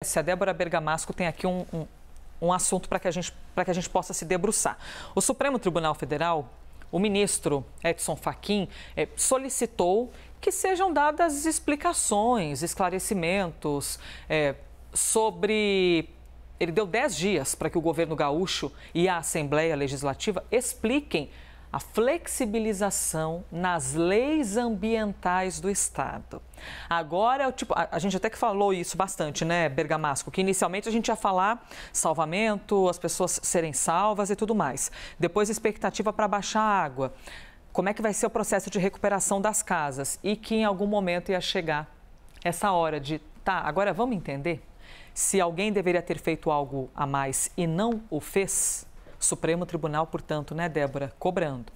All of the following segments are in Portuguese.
A Débora Bergamasco tem aqui um, um, um assunto para que, a gente, que a gente possa se debruçar. O Supremo Tribunal Federal, o ministro Edson Fachin, é, solicitou que sejam dadas explicações, esclarecimentos é, sobre. Ele deu 10 dias para que o governo gaúcho e a Assembleia Legislativa expliquem a flexibilização nas leis ambientais do Estado. Agora, é o tipo, a, gente até que falou isso bastante, né, Bergamasco? Que inicialmente a gente ia falar salvamento, as pessoas serem salvas e tudo mais. Depois, expectativa para baixar a água. Como é que vai ser o processo de recuperação das casas? E que em algum momento ia chegar essa hora de, tá, agora vamos entender se alguém deveria ter feito algo a mais e não o fez? Supremo Tribunal, portanto, né, Débora? Cobrando.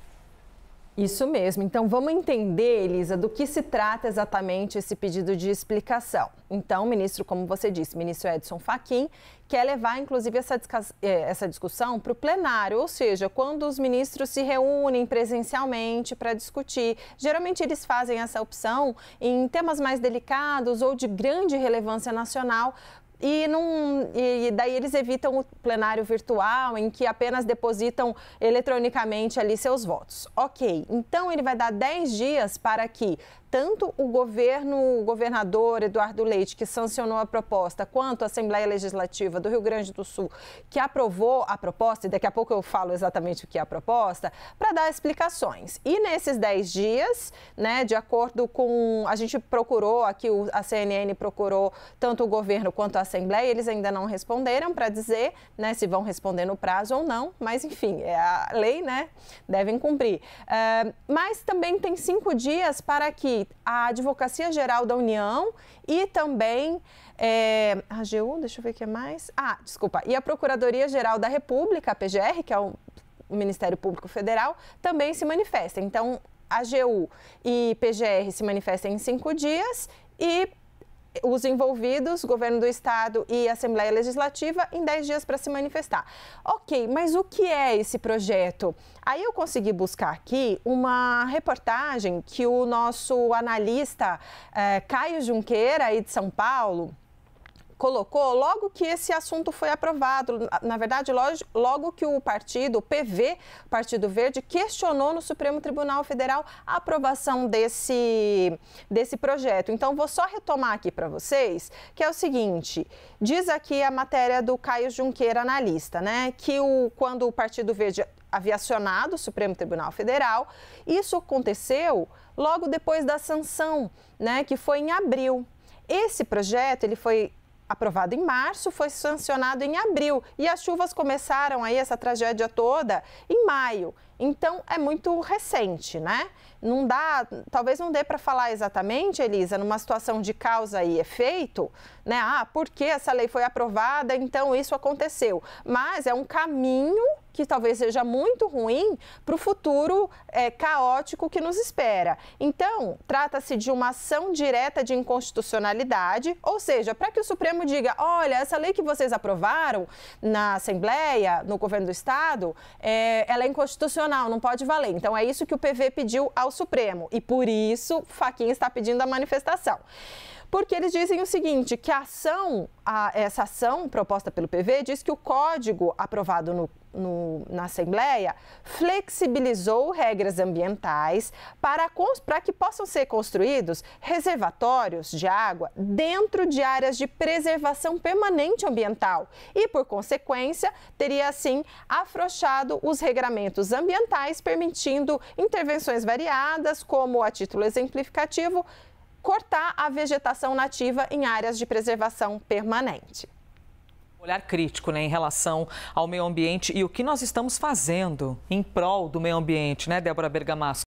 Isso mesmo. Então vamos entender, Elisa, do que se trata exatamente esse pedido de explicação. Então, ministro, como você disse, ministro Edson Fachin quer levar, inclusive, essa, eh, essa discussão para o plenário, ou seja, quando os ministros se reúnem presencialmente para discutir. Geralmente eles fazem essa opção em temas mais delicados ou de grande relevância nacional, e, não, e daí eles evitam o plenário virtual, em que apenas depositam eletronicamente ali seus votos. Ok, então ele vai dar 10 dias para que tanto o governo, o governador Eduardo Leite, que sancionou a proposta, quanto a Assembleia Legislativa do Rio Grande do Sul, que aprovou a proposta, e daqui a pouco eu falo exatamente o que é a proposta, para dar explicações. E nesses 10 dias, né, de acordo com. A gente procurou aqui, a CNN procurou tanto o governo quanto a Assembleia, eles ainda não responderam para dizer né, se vão responder no prazo ou não, mas enfim, é a lei, né? Devem cumprir. Uh, mas também tem cinco dias para que a Advocacia Geral da União e também é, a AGU, deixa eu ver o que é mais. Ah, desculpa. E a Procuradoria-Geral da República, a PGR, que é o Ministério Público Federal, também se manifesta. Então, a AGU e PGR se manifestam em cinco dias e os envolvidos, governo do estado e Assembleia Legislativa, em 10 dias para se manifestar. Ok, mas o que é esse projeto? Aí eu consegui buscar aqui uma reportagem que o nosso analista eh, Caio Junqueira, aí de São Paulo, colocou logo que esse assunto foi aprovado. Na verdade, logo que o partido, o PV, Partido Verde, questionou no Supremo Tribunal Federal a aprovação desse, desse projeto. Então, vou só retomar aqui para vocês, que é o seguinte: diz aqui a matéria do Caio Junqueira, analista, né? Que o, quando o Partido Verde havia acionado o Supremo Tribunal Federal. Isso aconteceu logo depois da sanção, né, que foi em abril. Esse projeto ele foi aprovado em março, foi sancionado em abril. E as chuvas começaram aí essa tragédia toda em maio. Então é muito recente, né? Não dá, talvez não dê para falar exatamente, Elisa, numa situação de causa e efeito, né? Ah, porque essa lei foi aprovada, então isso aconteceu. Mas é um caminho que talvez seja muito ruim para o futuro é, caótico que nos espera. Então, trata-se de uma ação direta de inconstitucionalidade, ou seja, para que o Supremo diga: olha, essa lei que vocês aprovaram na Assembleia, no governo do Estado, é, ela é inconstitucional constitucional, não pode valer. Então é isso que o PV pediu ao Supremo e por isso Faquinha está pedindo a manifestação porque eles dizem o seguinte, que a ação, a, essa ação proposta pelo PV diz que o código aprovado no no, na Assembleia flexibilizou regras ambientais para, para que possam ser construídos reservatórios de água dentro de áreas de preservação permanente ambiental e, por consequência, teria assim afrouxado os regramentos ambientais, permitindo intervenções variadas, como a título exemplificativo, cortar a vegetação nativa em áreas de preservação permanente olhar crítico né, em relação ao meio ambiente e o que nós estamos fazendo em prol do meio ambiente, né, Débora Bergamasco?